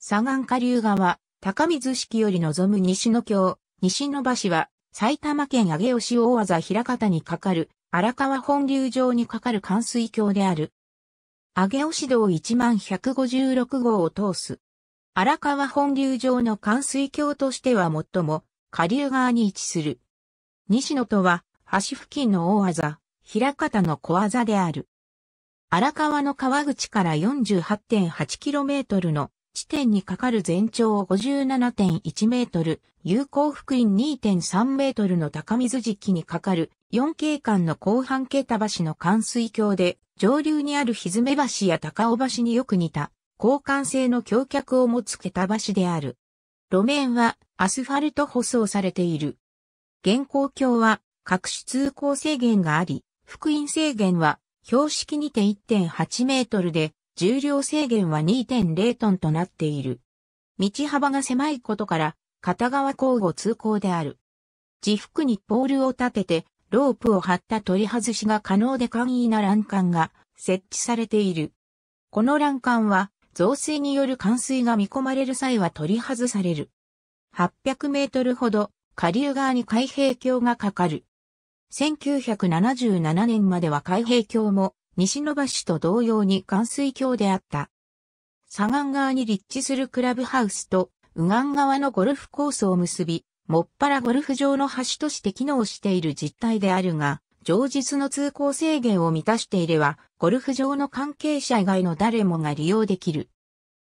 左岸下流側、高水式より望む西の京、西の橋は、埼玉県上尾市大技平方に架かる、荒川本流上に架かる関水橋である。上尾市道1156号を通す。荒川本流上の関水橋としては最も、下流側に位置する。西野とは、橋付近の大技、平方の小技である。荒川の川口から 48.8km の地点にかかる全長57.1メートル、有効福音2.3メートルの高水時期にかかる4景観の後半桁橋の冠水橋で、上流にあるひずめ橋や高尾橋によく似た、交換性の橋脚を持つ桁橋である。路面はアスファルト舗装されている。現行橋は各種通行制限があり、福音制限は標識にて1.8メートルで、重量制限は2.0トンとなっている。道幅が狭いことから、片側交互通行である。自腹にポールを立てて、ロープを張った取り外しが可能で簡易な欄干が設置されている。この欄干は、増水による冠水が見込まれる際は取り外される。800メートルほど下流側に海平橋がかかる。1977年までは海平橋も西野橋と同様に関水橋であった。左岸側に立地するクラブハウスと、右岸側のゴルフコースを結び、もっぱらゴルフ場の橋として機能している実態であるが、常日の通行制限を満たしていれば、ゴルフ場の関係者以外の誰もが利用できる。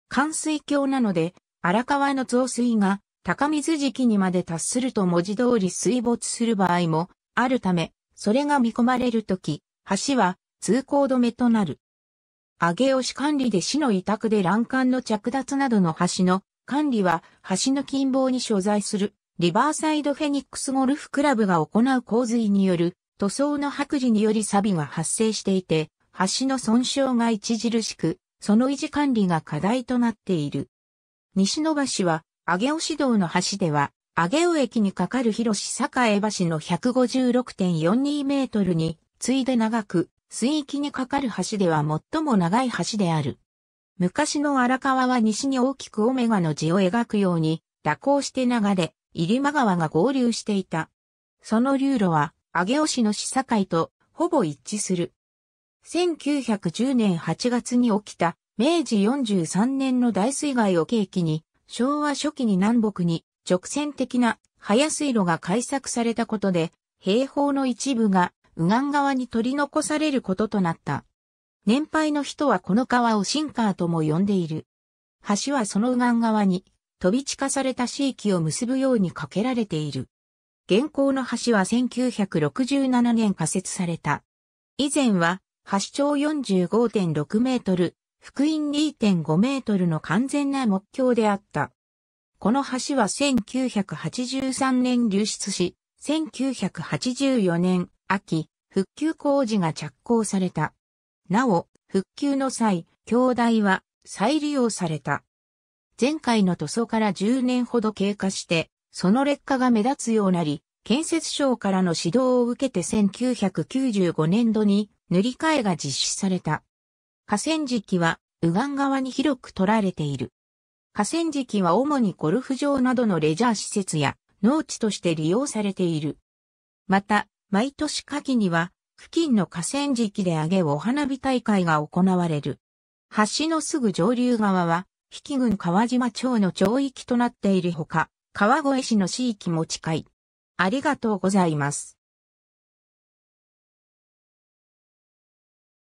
関水橋なので、荒川の増水が高水時期にまで達すると文字通り水没する場合もあるため、それが見込まれるとき、橋は通行止めとなる。上げ押し管理で市の委託で欄干の着脱などの橋の管理は橋の近傍に所在するリバーサイドフェニックスゴルフクラブが行う洪水による塗装の剥離により錆が発生していて橋の損傷が著しくその維持管理が課題となっている。西野橋は上尾市道の橋では上尾駅に架かる広市栄橋の156.42メートルに次いで長く水域に架かる橋では最も長い橋である。昔の荒川は西に大きくオメガの字を描くように蛇行して流れ、入間川が合流していた。その流路は、上尾市の市境とほぼ一致する。1910年8月に起きた明治43年の大水害を契機に、昭和初期に南北に直線的な早水路が開削されたことで、平方の一部が右岸側に取り残されることとなった。年配の人はこの川をシンカーとも呼んでいる。橋はその右岸側に飛び地化された地域を結ぶように架けられている。現行の橋は1967年仮設された。以前は、橋長45.6メートル、福音2.5メートルの完全な目標であった。この橋は1983年流出し、1984年秋、復旧工事が着工された。なお、復旧の際、橋台は再利用された。前回の塗装から10年ほど経過して、その劣化が目立つようなり、建設省からの指導を受けて1995年度に塗り替えが実施された。河川敷は、右岸側に広く取られている。河川敷は主にゴルフ場などのレジャー施設や農地として利用されている。また、毎年夏季には、付近の河川敷で揚げお花火大会が行われる。橋のすぐ上流側は、比企郡川島町の町域となっているほか、川越市の市域も近い。ありがとうございます。